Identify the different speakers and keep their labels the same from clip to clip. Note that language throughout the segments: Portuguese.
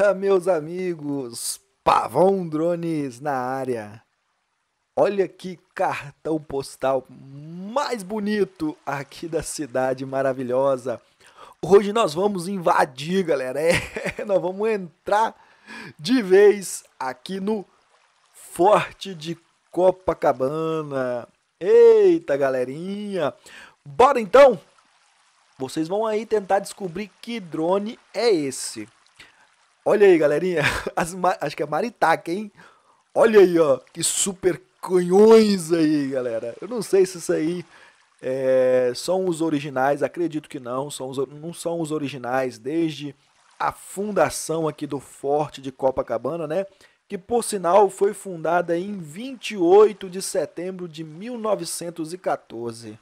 Speaker 1: Fala, meus amigos! Pavão Drones na área. Olha que cartão postal mais bonito aqui da cidade maravilhosa. Hoje nós vamos invadir, galera. É, nós vamos entrar de vez aqui no Forte de Copacabana. Eita, galerinha! Bora então! Vocês vão aí tentar descobrir que drone é esse. Olha aí, galerinha. acho que é maritaca, hein? Olha aí, ó. Que super canhões aí, galera. Eu não sei se isso aí é, são os originais. Acredito que não. São os, não são os originais desde a fundação aqui do Forte de Copacabana, né? Que por sinal foi fundada em 28 de setembro de 1914.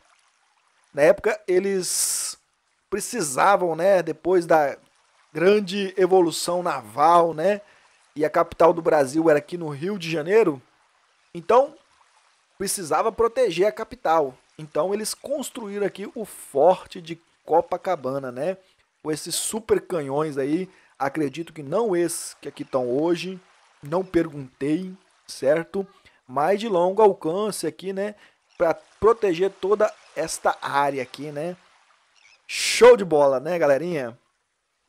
Speaker 1: Na época eles precisavam, né, depois da grande evolução naval, né? E a capital do Brasil era aqui no Rio de Janeiro. Então, precisava proteger a capital. Então, eles construíram aqui o Forte de Copacabana, né? Com esses super canhões aí. Acredito que não esses que aqui estão hoje. Não perguntei, certo? Mas de longo alcance aqui, né? Para proteger toda esta área aqui, né? Show de bola, né, galerinha?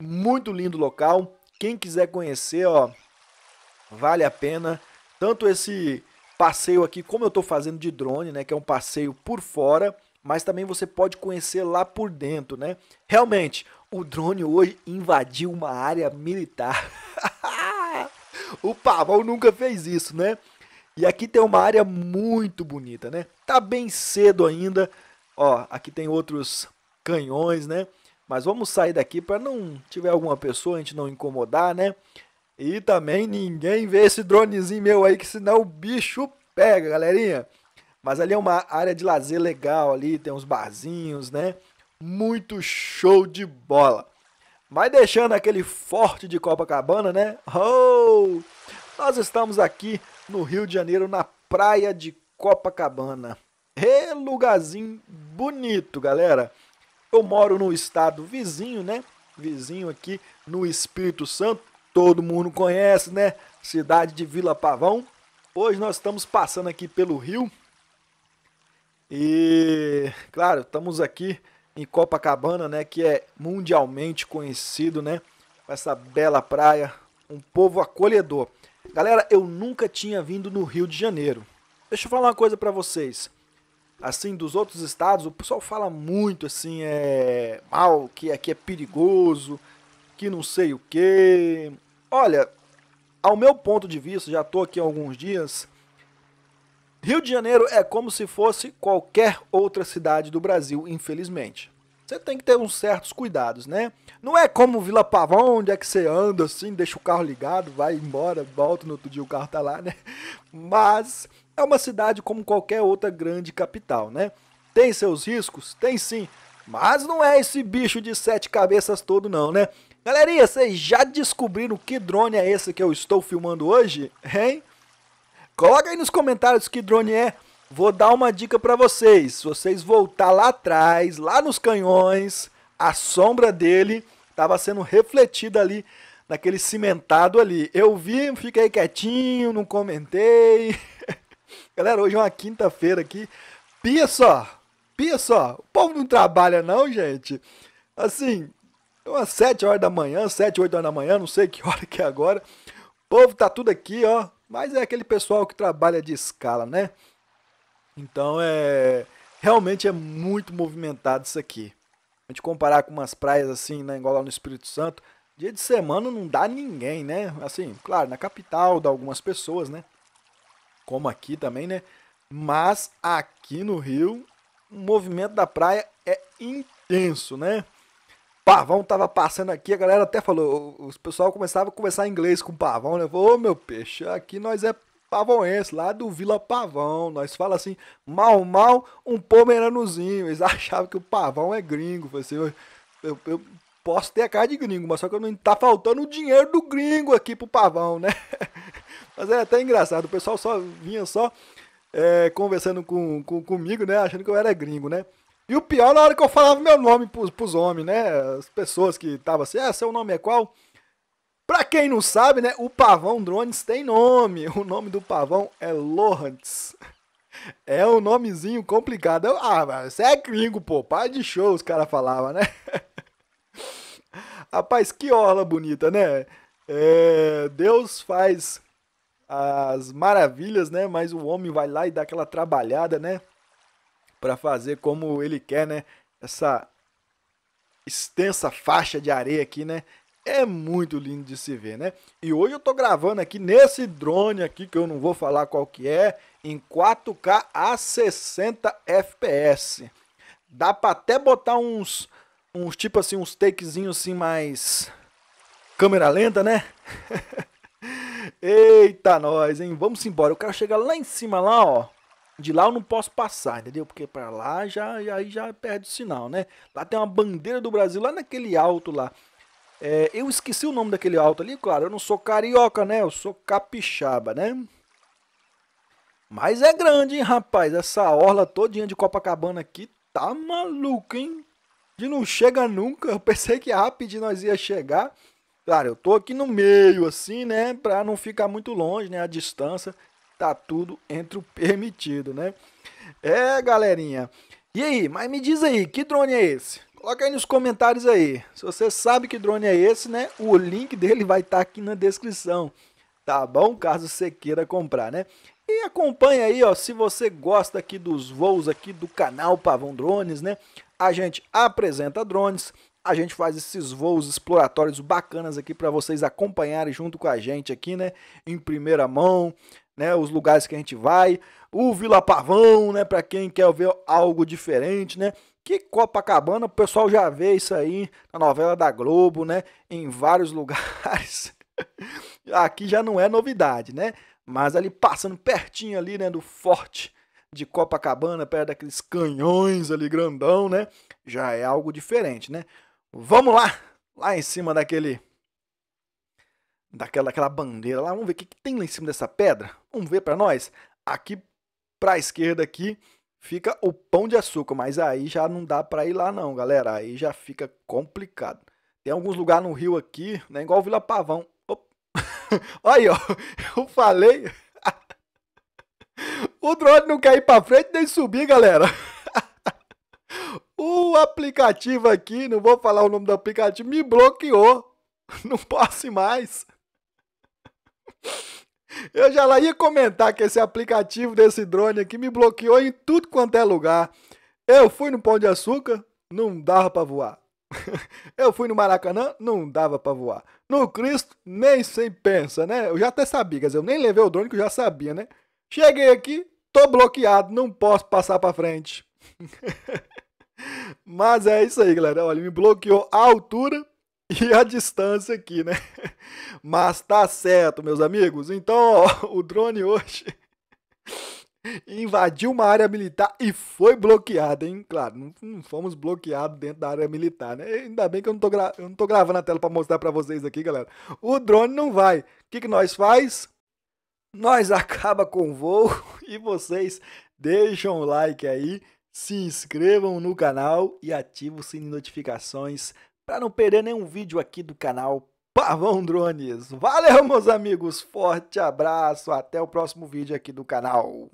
Speaker 1: Muito lindo local. Quem quiser conhecer, ó, vale a pena. Tanto esse passeio aqui, como eu estou fazendo de drone, né, que é um passeio por fora, mas também você pode conhecer lá por dentro, né? Realmente, o drone hoje invadiu uma área militar. o pavão nunca fez isso, né? E aqui tem uma área muito bonita, né? Tá bem cedo ainda. Ó, aqui tem outros canhões, né? Mas vamos sair daqui para não tiver alguma pessoa, a gente não incomodar, né? E também ninguém vê esse dronezinho meu aí, que senão o bicho pega, galerinha. Mas ali é uma área de lazer legal ali, tem uns barzinhos, né? Muito show de bola. Mas deixando aquele forte de Copacabana, né? Oh! Nós estamos aqui no Rio de Janeiro, na praia de Copacabana. É lugarzinho bonito, galera. Eu moro no estado vizinho, né? Vizinho aqui no Espírito Santo. Todo mundo conhece, né? Cidade de Vila Pavão. Hoje nós estamos passando aqui pelo rio. E, claro, estamos aqui em Copacabana, né? Que é mundialmente conhecido, né? Com Essa bela praia. Um povo acolhedor. Galera, eu nunca tinha vindo no Rio de Janeiro. Deixa eu falar uma coisa para vocês assim, dos outros estados, o pessoal fala muito, assim, é mal, que aqui é perigoso, que não sei o que Olha, ao meu ponto de vista, já estou aqui há alguns dias, Rio de Janeiro é como se fosse qualquer outra cidade do Brasil, infelizmente você tem que ter uns certos cuidados, né? Não é como Vila Pavão, onde é que você anda assim, deixa o carro ligado, vai embora, volta no outro dia o carro tá lá, né? Mas é uma cidade como qualquer outra grande capital, né? Tem seus riscos? Tem sim. Mas não é esse bicho de sete cabeças todo não, né? Galerinha, vocês já descobriram que drone é esse que eu estou filmando hoje? Hein? Coloca aí nos comentários que drone é. Vou dar uma dica para vocês. Se vocês voltar lá atrás, lá nos canhões, a sombra dele estava sendo refletida ali naquele cimentado ali. Eu vi, fiquei quietinho, não comentei. Galera, hoje é uma quinta-feira aqui. Pia só, pia só. O povo não trabalha não, gente. Assim, é umas 7 horas da manhã, 7, 8 horas da manhã, não sei que hora que é agora. O povo tá tudo aqui, ó. Mas é aquele pessoal que trabalha de escala, né? Então é realmente é muito movimentado isso aqui. A gente comparar com umas praias assim, né, igual lá no Espírito Santo, dia de semana não dá ninguém, né? Assim, claro, na capital dá algumas pessoas, né? Como aqui também, né? Mas aqui no Rio, o movimento da praia é intenso, né? Pavão tava passando aqui, a galera até falou, os pessoal começava a conversar inglês com o pavão, né? Ô oh, meu peixe, aqui nós é pavõense, lá do Vila Pavão. Nós fala assim, mal, mal, um pomeranozinho. Eles achavam que o pavão é gringo. Assim, eu, eu, eu, posso ter a cara de gringo, mas só que não tá faltando o dinheiro do gringo aqui pro pavão, né? Mas é até engraçado, o pessoal só vinha só é, conversando com, com, comigo, né? Achando que eu era gringo, né? E o pior na hora que eu falava meu nome pros, pros homens, né? As pessoas que estavam assim, ah, seu nome é qual? Para quem não sabe, né, o pavão drones tem nome. O nome do pavão é Lawrence. É um nomezinho complicado. Ah, mas você é gringo, pô. Pai de show, os caras falavam, né? Rapaz, que orla bonita, né? É, Deus faz as maravilhas, né? Mas o homem vai lá e dá aquela trabalhada, né? Para fazer como ele quer, né? Essa extensa faixa de areia aqui, né? é muito lindo de se ver, né? E hoje eu tô gravando aqui nesse drone aqui, que eu não vou falar qual que é, em 4K a 60 FPS. Dá para até botar uns, uns tipo assim, uns takezinhos assim mais câmera lenta, né? Eita nós, hein? Vamos embora. Eu quero chegar lá em cima lá, ó. De lá eu não posso passar, entendeu? Porque para lá já aí já perde o sinal, né? Lá tem uma bandeira do Brasil lá naquele alto lá. É, eu esqueci o nome daquele alto ali, claro, eu não sou carioca, né? Eu sou capixaba, né? Mas é grande, hein, rapaz? Essa orla todinha de Copacabana aqui tá maluca, hein? De não chega nunca. Eu pensei que rapidinho nós ia chegar. Claro, eu tô aqui no meio, assim, né? Pra não ficar muito longe, né? A distância tá tudo entre o permitido, né? É, galerinha. E aí, mas me diz aí, que drone é esse? Coloca aí nos comentários aí. Se você sabe que drone é esse, né? O link dele vai estar tá aqui na descrição. Tá bom? Caso você queira comprar, né? E acompanha aí, ó, se você gosta aqui dos voos aqui do canal Pavão Drones, né? A gente apresenta drones, a gente faz esses voos exploratórios bacanas aqui para vocês acompanharem junto com a gente aqui, né? Em primeira mão, né, os lugares que a gente vai, o Vila Pavão, né, para quem quer ver algo diferente, né? Que Copacabana, o pessoal já vê isso aí na novela da Globo, né, em vários lugares. Aqui já não é novidade, né? Mas ali passando pertinho ali, né, do forte de Copacabana, perto daqueles canhões ali grandão, né? Já é algo diferente, né? Vamos lá, lá em cima daquele daquela, aquela bandeira lá. Vamos ver o que, que tem lá em cima dessa pedra. Vamos ver para nós. Aqui para a esquerda aqui fica o pão de açúcar, mas aí já não dá para ir lá não, galera. Aí já fica complicado. Tem alguns lugares no Rio aqui, né, igual Vila Pavão. Olha aí, ó. Eu falei. o drone não quer ir para frente nem subir, galera. o aplicativo aqui, não vou falar o nome do aplicativo, me bloqueou. Não posso mais. Eu já lá ia comentar que esse aplicativo desse drone aqui me bloqueou em tudo quanto é lugar. Eu fui no Pão de Açúcar, não dava para voar. Eu fui no Maracanã, não dava para voar. No Cristo, nem sem pensa, né? Eu já até sabia, quer dizer, eu nem levei o drone que eu já sabia, né? Cheguei aqui, tô bloqueado, não posso passar para frente. Mas é isso aí, galera. Olha, me bloqueou a altura e a distância aqui, né? Mas tá certo, meus amigos. Então, ó, o drone hoje invadiu uma área militar e foi bloqueado, hein? Claro, não, não fomos bloqueados dentro da área militar, né? Ainda bem que eu não tô, gra... eu não tô gravando a tela para mostrar para vocês aqui, galera. O drone não vai. O que, que nós faz? Nós acaba com o voo e vocês deixam o like aí, se inscrevam no canal e ativem o sininho de notificações para não perder nenhum vídeo aqui do canal Pavão Drones. Valeu, meus amigos, forte abraço, até o próximo vídeo aqui do canal.